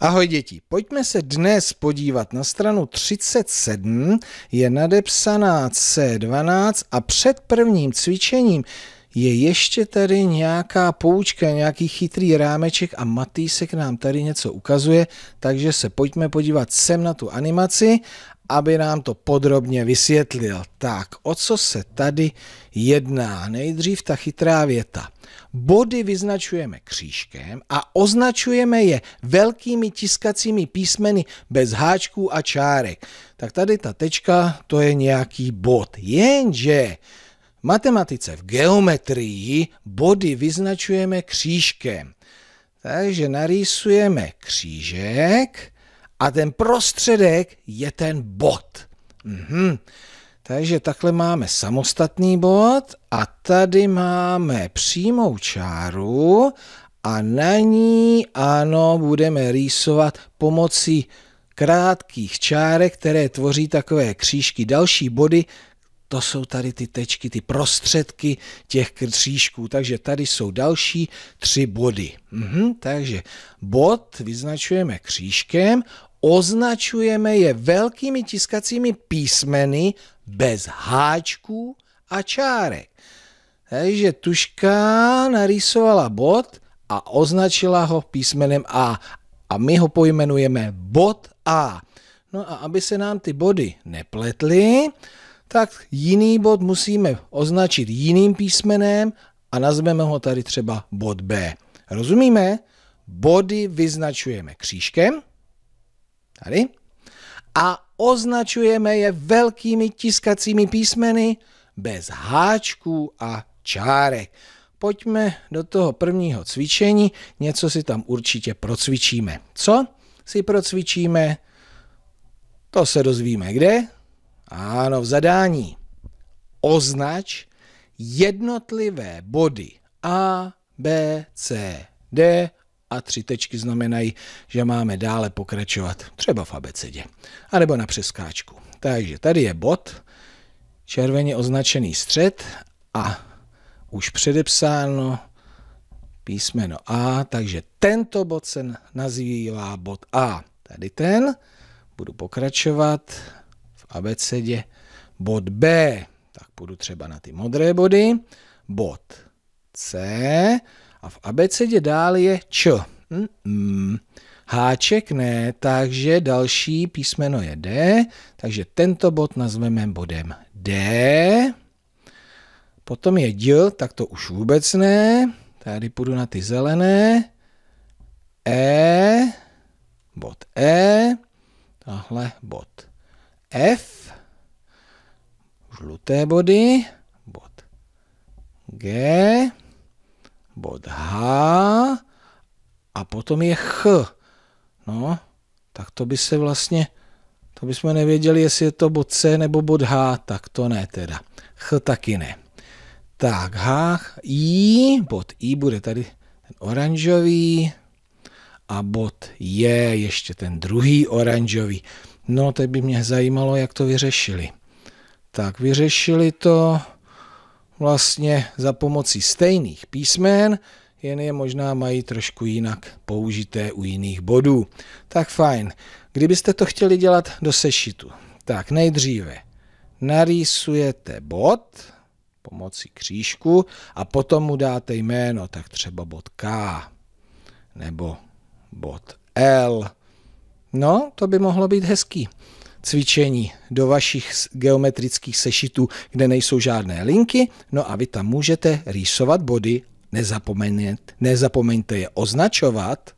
Ahoj děti, pojďme se dnes podívat na stranu 37, je nadepsaná C12 a před prvním cvičením je ještě tady nějaká poučka, nějaký chytrý rámeček a Matýsek nám tady něco ukazuje, takže se pojďme podívat sem na tu animaci aby nám to podrobně vysvětlil. Tak, o co se tady jedná? Nejdřív ta chytrá věta. Body vyznačujeme křížkem a označujeme je velkými tiskacími písmeny bez háčků a čárek. Tak tady ta tečka, to je nějaký bod. Jenže v matematice, v geometrii body vyznačujeme křížkem. Takže narýsujeme křížek, a ten prostředek je ten bod. Mhm. Takže takhle máme samostatný bod a tady máme přímou čáru a na ní, ano, budeme rýsovat pomocí krátkých čárek, které tvoří takové křížky. Další body, to jsou tady ty tečky, ty prostředky těch křížků. Takže tady jsou další tři body. Mhm, takže bod vyznačujeme křížkem, označujeme je velkými tiskacími písmeny bez háčků a čárek. Takže tuška narýsovala bod a označila ho písmenem A. A my ho pojmenujeme bod A. No a aby se nám ty body nepletly, tak jiný bod musíme označit jiným písmenem a nazveme ho tady třeba bod B. Rozumíme? Body vyznačujeme křížkem Tady. A označujeme je velkými tiskacími písmeny bez háčků a čárek. Pojďme do toho prvního cvičení, něco si tam určitě procvičíme. Co si procvičíme? To se dozvíme kde? Ano, v zadání. Označ jednotlivé body A, B, C, D a tři tečky znamenají, že máme dále pokračovat, třeba v abecedě, anebo na přeskáčku. Takže tady je bod, červeně označený střed a už předepsáno písmeno A, takže tento bod se nazývá bod A. Tady ten, budu pokračovat v abecedě, bod B, tak půjdu třeba na ty modré body, bod C, a v abecedě dál je č. Mm, mm. Háček ne, takže další písmeno je D, takže tento bod nazveme bodem D. Potom je D, tak to už vůbec ne. Tady půjdu na ty zelené. E, bod E, tahle bod F, žluté body, bod G, bod H a potom je Ch. No, tak to by se vlastně, to bychom nevěděli, jestli je to bod C nebo bod H, tak to ne teda. Ch taky ne. Tak H, I, bod I bude tady ten oranžový a bod J ještě ten druhý oranžový. No, teď by mě zajímalo, jak to vyřešili. Tak vyřešili to vlastně za pomocí stejných písmen, jen je možná mají trošku jinak použité u jiných bodů. Tak fajn. Kdybyste to chtěli dělat do sešitu, tak nejdříve narýsujete bod pomocí křížku a potom mu dáte jméno, tak třeba bod K nebo bod L. No, to by mohlo být hezký cvičení do vašich geometrických sešitů, kde nejsou žádné linky, no a vy tam můžete rýsovat body, nezapomeňte, je označovat